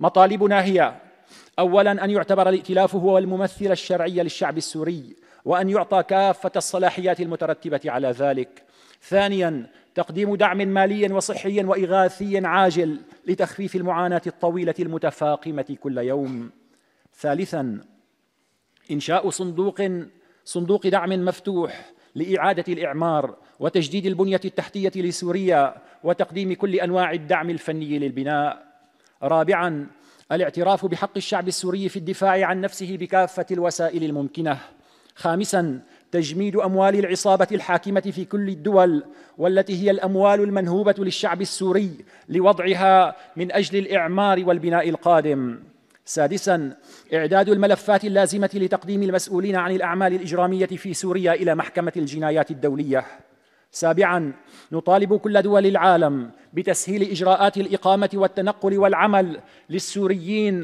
مطالبنا هي اولا ان يعتبر الائتلاف هو الممثل الشرعي للشعب السوري وان يعطى كافه الصلاحيات المترتبه على ذلك ثانيا تقديم دعم مالي وصحي واغاثي عاجل لتخفيف المعاناه الطويله المتفاقمه كل يوم ثالثا انشاء صندوق صندوق دعم مفتوح لاعاده الاعمار وتجديد البنيه التحتيه لسوريا وتقديم كل انواع الدعم الفني للبناء رابعا الاعتراف بحق الشعب السوري في الدفاع عن نفسه بكافه الوسائل الممكنه خامسا تجميد اموال العصابه الحاكمه في كل الدول والتي هي الاموال المنهوبه للشعب السوري لوضعها من اجل الاعمار والبناء القادم سادسا اعداد الملفات اللازمه لتقديم المسؤولين عن الاعمال الاجراميه في سوريا الى محكمه الجنايات الدوليه سابعا نطالب كل دول العالم بتسهيل اجراءات الاقامه والتنقل والعمل للسوريين